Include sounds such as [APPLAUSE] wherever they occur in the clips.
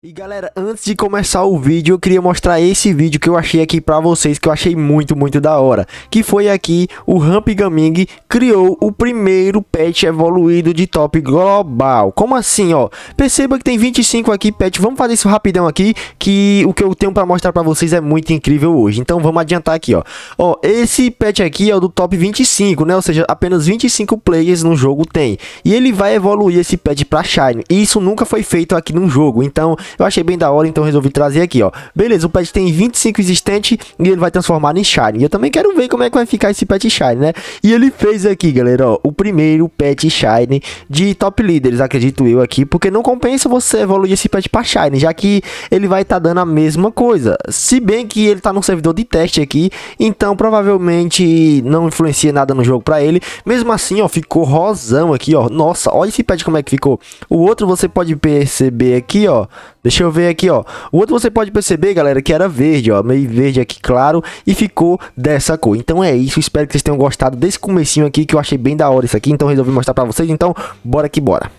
E galera, antes de começar o vídeo, eu queria mostrar esse vídeo que eu achei aqui pra vocês, que eu achei muito, muito da hora. Que foi aqui, o Ramp Gaming criou o primeiro pet evoluído de top global. Como assim, ó? Perceba que tem 25 aqui pet, vamos fazer isso rapidão aqui, que o que eu tenho pra mostrar pra vocês é muito incrível hoje. Então vamos adiantar aqui, ó. Ó, esse pet aqui é o do top 25, né? Ou seja, apenas 25 players no jogo tem. E ele vai evoluir esse pet pra Shine. E isso nunca foi feito aqui no jogo, então... Eu achei bem da hora, então resolvi trazer aqui, ó. Beleza, o pet tem 25 existentes e ele vai transformar em Shine. Eu também quero ver como é que vai ficar esse pet Shine, né? E ele fez aqui, galera, ó, o primeiro pet Shine de top Leaders, acredito eu aqui, porque não compensa você evoluir esse pet para Shine, já que ele vai estar tá dando a mesma coisa. Se bem que ele tá no servidor de teste aqui, então provavelmente não influencia nada no jogo para ele. Mesmo assim, ó, ficou rosão aqui, ó. Nossa, olha esse pet como é que ficou. O outro você pode perceber aqui, ó, Deixa eu ver aqui, ó. O outro você pode perceber, galera, que era verde, ó. Meio verde aqui, claro. E ficou dessa cor. Então é isso. Espero que vocês tenham gostado desse comecinho aqui, que eu achei bem da hora isso aqui. Então resolvi mostrar pra vocês. Então, bora que bora.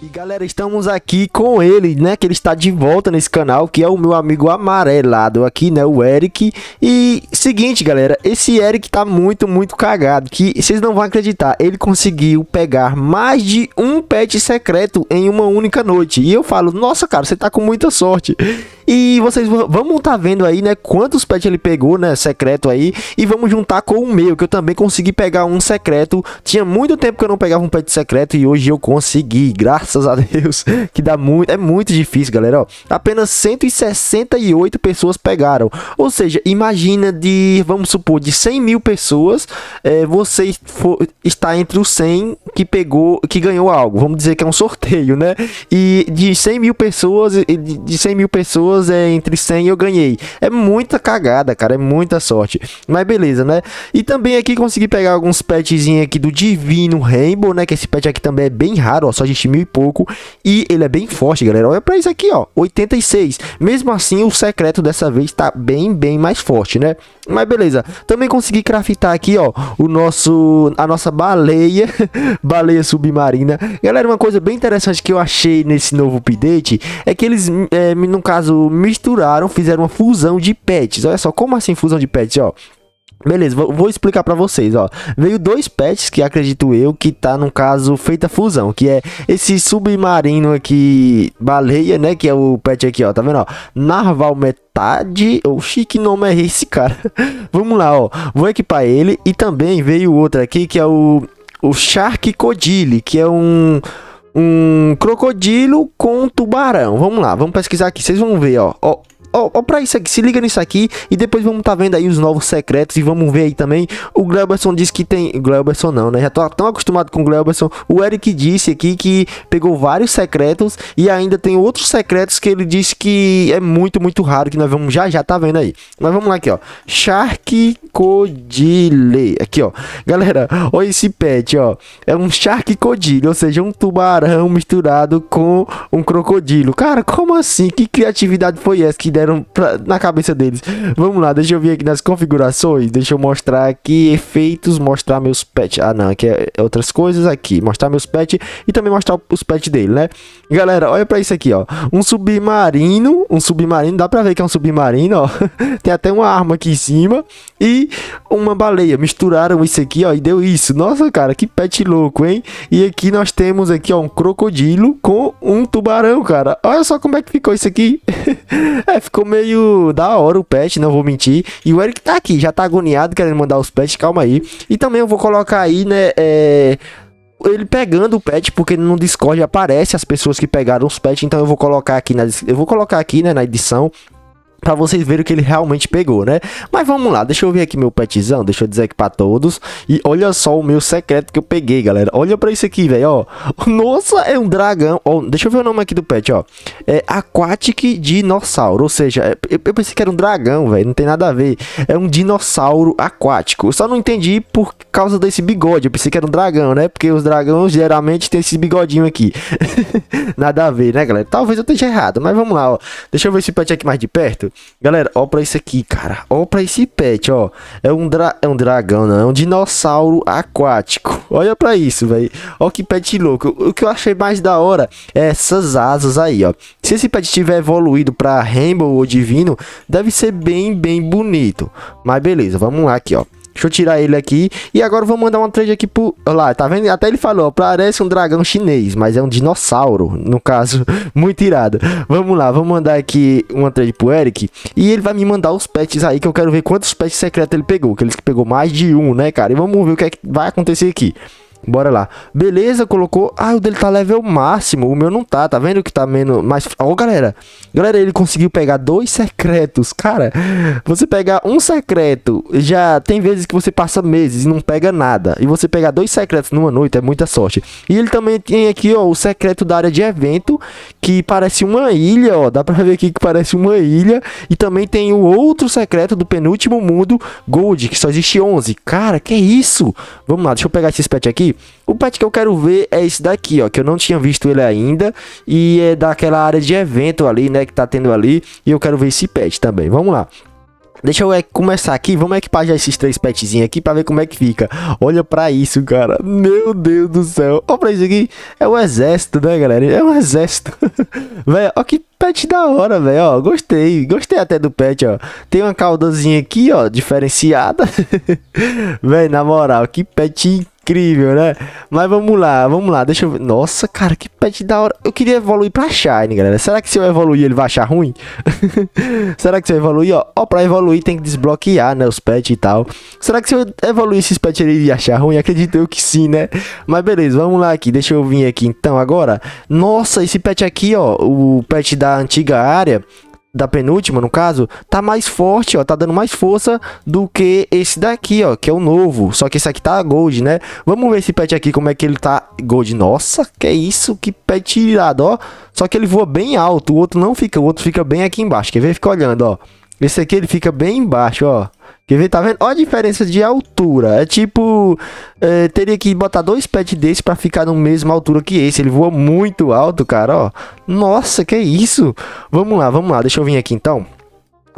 E galera, estamos aqui com ele, né, que ele está de volta nesse canal, que é o meu amigo amarelado aqui, né, o Eric. E seguinte, galera, esse Eric tá muito, muito cagado, que vocês não vão acreditar, ele conseguiu pegar mais de um pet secreto em uma única noite. E eu falo, nossa, cara, você tá com muita sorte. E vocês vão estar tá vendo aí, né, quantos pets ele pegou, né, secreto aí, e vamos juntar com o meu, que eu também consegui pegar um secreto. Tinha muito tempo que eu não pegava um pet secreto e hoje eu consegui, graças graças a Deus, [LAUGHS] que dá muito, é muito difícil, galera, ó. Apenas 168 pessoas pegaram, ou seja, imagina de, vamos supor, de 100 mil pessoas, é, você for, está entre os 100 que pegou, que ganhou algo, vamos dizer que é um sorteio, né, e de 100 mil pessoas, de 100 mil pessoas, é, entre 100 eu ganhei, é muita cagada, cara, é muita sorte, mas beleza, né, e também aqui consegui pegar alguns petzinhos aqui do Divino Rainbow, né, que esse pet aqui também é bem raro, ó, só de mil e pouco. E ele é bem forte, galera. Olha pra isso aqui, ó. 86. Mesmo assim, o secreto dessa vez tá bem, bem mais forte, né? Mas beleza. Também consegui craftar aqui, ó, o nosso... A nossa baleia. [LAUGHS] baleia submarina. Galera, uma coisa bem interessante que eu achei nesse novo update é que eles, é, no caso, misturaram, fizeram uma fusão de pets. Olha só, como assim fusão de pets, ó? Beleza, vou, explicar para vocês, ó. Veio dois patches que acredito eu que tá no caso feita fusão, que é esse submarino aqui baleia, né, que é o patch aqui, ó, tá vendo, ó? Narval metade, oxi, que nome é esse, cara? [LAUGHS] Vamos lá, ó. Vou equipar ele e também veio outro aqui que é o o Shark Codile, que é um um crocodilo com tubarão. Vamos lá, vamos pesquisar aqui. Vocês vão ver, ó. ó ó, ó pra isso aqui, se liga nisso aqui e depois vamos tá vendo aí os novos secretos e vamos ver aí também. O Gleberson disse que tem, Gleberson não, né? Já tô tão acostumado com o Gleberson, O Eric disse aqui que pegou vários secretos e ainda tem outros secretos que ele disse que é muito, muito raro que nós vamos já já tá vendo aí. Mas vamos lá aqui, ó. codile Aqui, ó. Galera, olha esse pet, ó. É um Codile ou seja, um tubarão misturado com um crocodilo. Cara, como assim? Que criatividade foi essa que deram pra, na cabeça deles. Vamos lá, deixa eu vir aqui nas configurações. Deixa eu mostrar aqui efeitos, mostrar meus pets. Ah, não, aqui é, é outras coisas aqui. Mostrar meus pets e também mostrar os pets dele, né? Galera, olha pra isso aqui, ó. Um submarino, um submarino, dá pra ver que é um submarino, ó. [LAUGHS] Tem até uma arma aqui em cima e uma baleia. Misturaram isso aqui, ó, e deu isso. Nossa, cara, que pet louco, hein? E aqui nós temos aqui, ó, um crocodilo com um tubarão, cara. Olha só como é que ficou isso aqui. [LAUGHS] é ficou meio da hora o pet, não vou mentir. E o Eric tá aqui, já tá agoniado querendo mandar os pets, calma aí. E também eu vou colocar aí, né, é ele pegando o pet, porque no Discord aparece as pessoas que pegaram os pets, então eu vou colocar aqui na eu vou colocar aqui, né, na edição para vocês verem o que ele realmente pegou, né? Mas vamos lá, deixa eu ver aqui meu petzão, deixa eu dizer aqui para todos. E olha só o meu secreto que eu peguei, galera. Olha para isso aqui, velho, ó. [LAUGHS] Nossa, é um dragão. Ó, deixa eu ver o nome aqui do pet, ó. É Aquatic Dinossauro, ou seja, é, eu, eu pensei que era um dragão, velho, não tem nada a ver. É um dinossauro aquático. Eu só não entendi por causa desse bigode. Eu pensei que era um dragão, né? Porque os dragões geralmente têm esse bigodinho aqui. [LAUGHS] nada a ver, né, galera? Talvez eu esteja errado, mas vamos lá, ó. Deixa eu ver esse pet aqui mais de perto. Galera, ó pra isso aqui, cara. Ó pra esse pet, ó. É um, dra é um dragão, não. É um dinossauro aquático. [LAUGHS] Olha pra isso, velho. Ó que pet louco. O que eu achei mais da hora é essas asas aí, ó. Se esse pet tiver evoluído pra Rainbow ou Divino, deve ser bem, bem bonito. Mas beleza, vamos lá aqui, ó. Deixa eu tirar ele aqui. E agora eu vou mandar uma trade aqui pro... Olha lá, tá vendo? Até ele falou, parece um dragão chinês, mas é um dinossauro. No caso, [LAUGHS] muito irado. Vamos lá, vamos mandar aqui uma trade pro Eric. E ele vai me mandar os pets aí, que eu quero ver quantos pets secretos ele pegou. Que ele pegou mais de um, né, cara? E vamos ver o que, é que vai acontecer aqui. Bora lá. Beleza, colocou. Ah, o dele tá level máximo. O meu não tá. Tá vendo que tá menos. Mas. Ó, oh, galera. Galera, ele conseguiu pegar dois secretos. Cara, você pegar um secreto. Já tem vezes que você passa meses e não pega nada. E você pegar dois secretos numa noite é muita sorte. E ele também tem aqui, ó, o secreto da área de evento. Que parece uma ilha, ó. Dá pra ver aqui que parece uma ilha. E também tem o outro secreto do penúltimo mundo, Gold, que só existe 11. Cara, que é isso? Vamos lá, deixa eu pegar esse pet aqui. O pet que eu quero ver é esse daqui, ó, que eu não tinha visto ele ainda. E é daquela área de evento ali, né, que tá tendo ali. E eu quero ver esse pet também. Vamos lá. Deixa eu é, começar aqui, vamos equipar já esses três petzinhos aqui pra ver como é que fica. Olha pra isso, cara. Meu Deus do céu. Olha pra isso aqui. É um exército, né, galera? É um exército. [LAUGHS] velho, ó que pet da hora, velho. Ó, gostei. Gostei até do pet, ó. Tem uma caudazinha aqui, ó, diferenciada. [LAUGHS] velho, na moral, que pet incrível incrível, né? Mas vamos lá, vamos lá. Deixa eu ver. Nossa, cara, que pet da hora. Eu queria evoluir pra Shine, galera. Será que se eu evoluir ele vai achar ruim? [LAUGHS] Será que se eu evoluir, ó? Ó, pra evoluir tem que desbloquear, né? Os pets e tal. Será que se eu evoluir esses pets ele ia achar ruim? Acredito eu que sim, né? Mas beleza, vamos lá aqui. Deixa eu vir aqui então agora. Nossa, esse pet aqui, ó. O pet da antiga área da penúltima, no caso, tá mais forte, ó, tá dando mais força do que esse daqui, ó, que é o novo. Só que esse aqui tá gold, né? Vamos ver esse pet aqui, como é que ele tá gold. Nossa, que isso, que pet irado, ó. Só que ele voa bem alto, o outro não fica, o outro fica bem aqui embaixo. Quer ver? Fica olhando, ó. Esse aqui ele fica bem embaixo, ó. Quer ver? Tá vendo? Olha a diferença de altura. É tipo... É, teria que botar dois pets desse pra ficar na mesma altura que esse. Ele voa muito alto, cara, ó. Nossa, que isso? Vamos lá, vamos lá. Deixa eu vir aqui, então.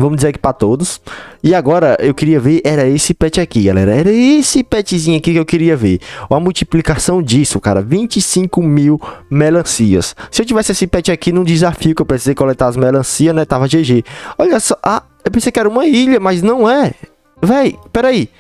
Vamos dizer aqui para todos. E agora eu queria ver, era esse pet aqui, galera. Era esse petzinho aqui que eu queria ver. Uma multiplicação disso, cara. 25 mil melancias. Se eu tivesse esse pet aqui num desafio que eu precisei coletar as melancias, né? Tava GG. Olha só. Ah, eu pensei que era uma ilha, mas não é. Véi, peraí.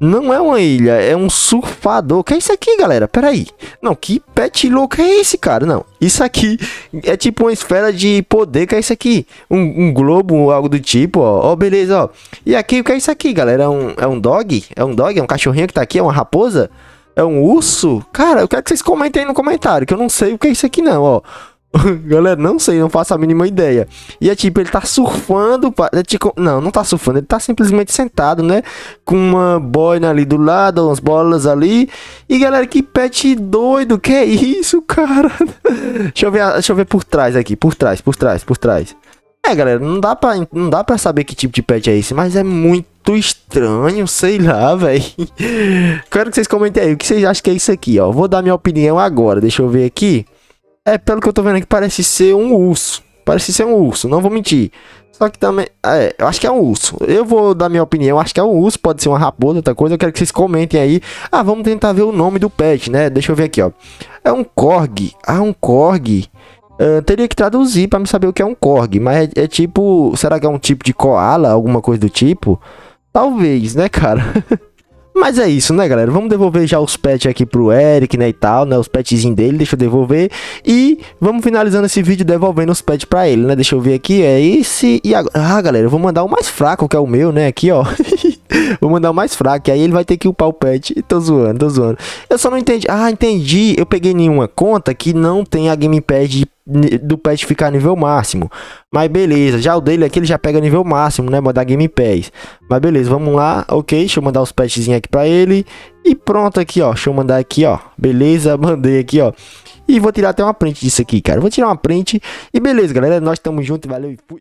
Não é uma ilha, é um surfador. Que é isso aqui, galera? Peraí. Não, que pet louco é esse, cara? Não. Isso aqui é tipo uma esfera de poder. Que é isso aqui? Um, um globo, algo do tipo, ó. Ó, beleza, ó. E aqui, o que é isso aqui, galera? É um, é um dog? É um dog? É um cachorrinho que tá aqui? É uma raposa? É um urso? Cara, eu quero que vocês comentem aí no comentário, que eu não sei o que é isso aqui não, ó. [LAUGHS] Galera, não sei, não faço a mínima ideia. E é tipo, ele tá surfando. É tipo, não, não tá surfando, ele tá simplesmente sentado, né? Com uma boina ali do lado, umas bolas ali. E galera, que pet doido, que é isso, [LAUGHS] cara? deixa, eu ver, deixa eu ver por trás aqui, por trás, por trás, por trás. É, galera, não dá pra, não dá pra saber que tipo de pet é esse, mas é muito estranho, sei lá, [LAUGHS] velho. Quero que vocês comentem aí o que vocês acham que é isso aqui, ó. Vou dar minha opinião agora, deixa eu ver aqui. É, pelo que eu tô vendo aqui, parece ser um urso. Parece ser um urso, não vou mentir. Só que também, é, eu acho que é um urso. Eu vou dar minha opinião, acho que é um urso, pode ser uma raposa, outra coisa. Eu quero que vocês comentem aí. Ah, vamos tentar ver o nome do pet, né? Deixa eu ver aqui, ó. É um korg. Ah, um korg. Uh, ah, teria que traduzir para me saber o que é um korg. mas é, é, tipo, será que é um tipo de koala, alguma coisa do tipo? Talvez, né, cara? [LAUGHS] Mas é isso, né, galera? Vamos devolver já os pets aqui pro Eric, né, e tal, né? Os petzinhos dele, deixa eu devolver. E vamos finalizando esse vídeo devolvendo os pets pra ele, né? Deixa eu ver aqui, é esse e agora... Ah, galera, eu vou mandar o mais fraco, que é o meu, né, aqui, ó. [LAUGHS] vou mandar o mais fraco, e aí ele vai ter que upar o pet. tô zoando, tô zoando. Eu só não entendi... Ah, entendi. Eu peguei nenhuma conta que não tem a gamepad do pet ficar nível máximo. Mas beleza, já o dele aqui ele já pega nível máximo, né, Mandar Game Pass. Mas beleza, vamos lá, ok, deixa eu mandar os petzinhos aqui pra ele. E pronto aqui, ó, deixa eu mandar aqui, ó, beleza, [LAUGHS] mandei aqui, ó. E vou tirar até uma print disso aqui, cara, vou tirar uma print. E beleza, galera, nós estamos juntos, valeu e fui.